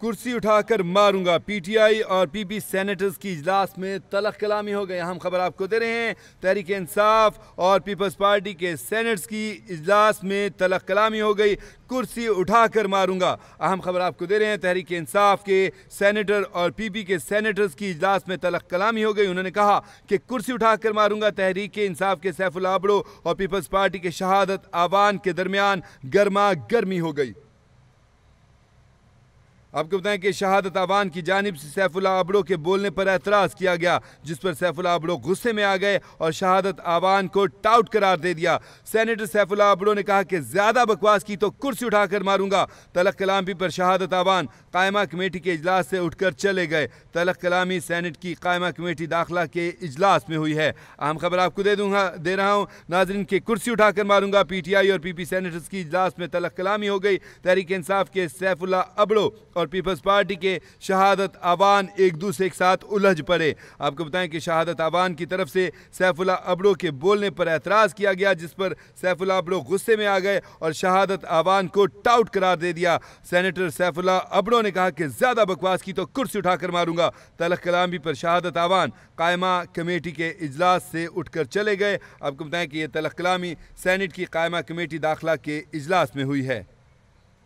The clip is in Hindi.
कुर्सी उठाकर मारूंगा पीटीआई और पीपी सेनेटर्स की इजलास में तलख कलामी हो गई हम खबर आपको दे रहे हैं तहरीक इंसाफ और पीपल्स पार्टी के सेनेट्स की इजलास में तलख कलामी हो गई कुर्सी उठाकर मारूंगा अहम खबर आपको दे रहे हैं तहरीक इंसाफ के सेनेटर और पीपी के सेनेटर्स की इजलास में तलख कलामी हो गई उन्होंने कहा कि कुर्सी उठाकर मारूंगा तहरीक इंसाफ के सैफुल आबड़ो और पीपल्स पार्टी के शहादत आवान के दरमियान गर्मा गर्मी हो गई आपको बताएं कि शहादत आवान की जानब से सैफुल्ला आबड़ो के बोलने पर एतराज़ किया गया जिस पर सैफुल्ला आबड़ो गुस्से में आ गए और शहादत आवान को टाउट करार दे दिया सैनिटर सैफुल्ला आबड़ो ने कहा कि ज़्यादा बकवास की तो कुर्सी उठाकर मारूंगा तलक कलामी पर शहादत आवान कायमा कमेटी के अजलास से उठकर चले गए तलक कलामी सैनेट की कायमा कमेटी दाखिला के अजलास में हुई है अहम खबर आपको दे दूंगा दे रहा हूँ नाजरन की कुर्सी उठाकर मारूंगा पी टी आई और पी पी सैनिटर्स की इजलास में तलक कलामी हो गई तहरीक इंसाफ के सैफुल्ला अबड़ो और और पीपल्स पार्टी के शहादत आवान एक दूसरे के साथ उलझ पड़े आपको बताएं कि शहादत आवान की तरफ से सैफुल्ला अबड़ो के बोलने पर एतराज़ किया गया जिस पर सैफुल्ला अबड़ो गुस्से में आ गए और शहादत आवान को टाउट करार दे दिया सैनिटर सैफुल्ला अबड़ो ने कहा कि ज़्यादा बकवास की तो कुर्सी उठाकर मारूंगा तलख कलामी पर शहादत आवान कायमा कमेटी के इजलास से उठकर चले गए आपको बताएं कि यह तलख कलामी सैनिट की कायमा कमेटी दाखिला के इजलास में हुई है